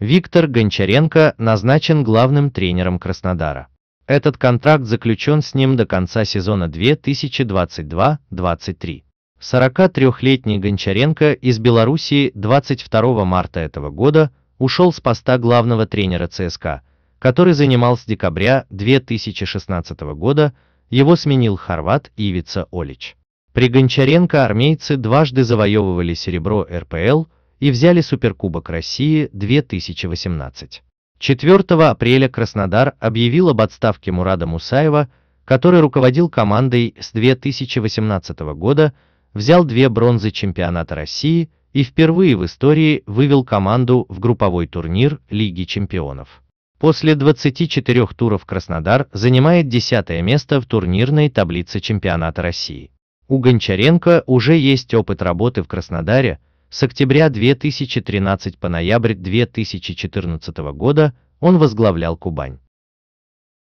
Виктор Гончаренко назначен главным тренером Краснодара. Этот контракт заключен с ним до конца сезона 2022-23. 43-летний Гончаренко из Белоруссии 22 марта этого года ушел с поста главного тренера ЦСКА, который занимал с декабря 2016 года, его сменил хорват Ивица Олич. При Гончаренко армейцы дважды завоевывали серебро РПЛ – и взяли Суперкубок России 2018. 4 апреля Краснодар объявил об отставке Мурада Мусаева, который руководил командой с 2018 года, взял две бронзы чемпионата России и впервые в истории вывел команду в групповой турнир Лиги чемпионов. После 24 туров Краснодар занимает 10 место в турнирной таблице чемпионата России. У Гончаренко уже есть опыт работы в Краснодаре, с октября 2013 по ноябрь 2014 года он возглавлял Кубань.